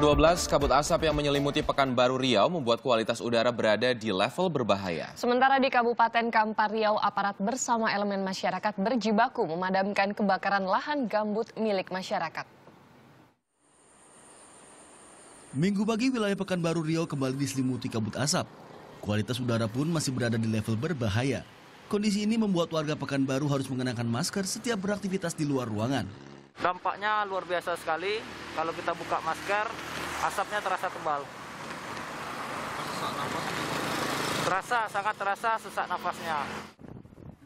12 kabut asap yang menyelimuti Pekanbaru Riau membuat kualitas udara berada di level berbahaya. Sementara di Kabupaten Kampar Riau, aparat bersama elemen masyarakat berjibaku memadamkan kebakaran lahan gambut milik masyarakat. Minggu pagi wilayah Pekanbaru Riau kembali diselimuti kabut asap. Kualitas udara pun masih berada di level berbahaya. Kondisi ini membuat warga Pekanbaru harus mengenakan masker setiap beraktivitas di luar ruangan. Dampaknya luar biasa sekali. Kalau kita buka masker, Asapnya terasa tebal. Terasa, sangat terasa sesak nafasnya.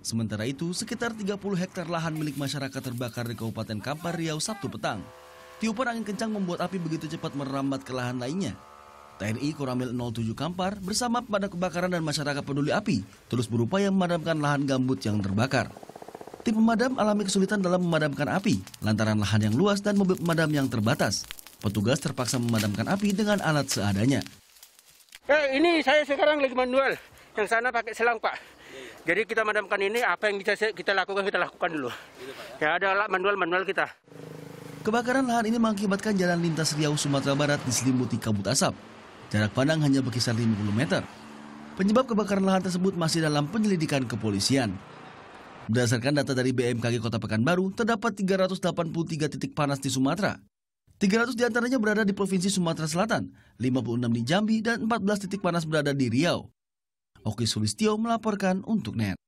Sementara itu, sekitar 30 hektar lahan milik masyarakat terbakar di Kabupaten Kampar Riau Sabtu petang. Tiupan angin kencang membuat api begitu cepat merambat ke lahan lainnya. TNI Koramil 07 Kampar bersama pemadam kebakaran dan masyarakat peduli api terus berupaya memadamkan lahan gambut yang terbakar. Tim pemadam alami kesulitan dalam memadamkan api lantaran lahan yang luas dan mobil pemadam yang terbatas. Petugas terpaksa memadamkan api dengan alat seadanya. Eh, ini saya sekarang lagi manual. Yang sana pakai selang, Pak. Jadi kita madamkan ini, apa yang bisa kita lakukan, kita lakukan dulu. Ya, ada alat manual-manual kita. Kebakaran lahan ini mengakibatkan jalan lintas Riau, Sumatera Barat diselimuti kabut asap. Jarak pandang hanya berkisar 50 meter. Penyebab kebakaran lahan tersebut masih dalam penyelidikan kepolisian. Berdasarkan data dari BMKG Kota Pekanbaru, terdapat 383 titik panas di Sumatera, 300 diantaranya berada di Provinsi Sumatera Selatan, 56 di Jambi, dan 14 titik panas berada di Riau. Oki Sulistio melaporkan untuk NET.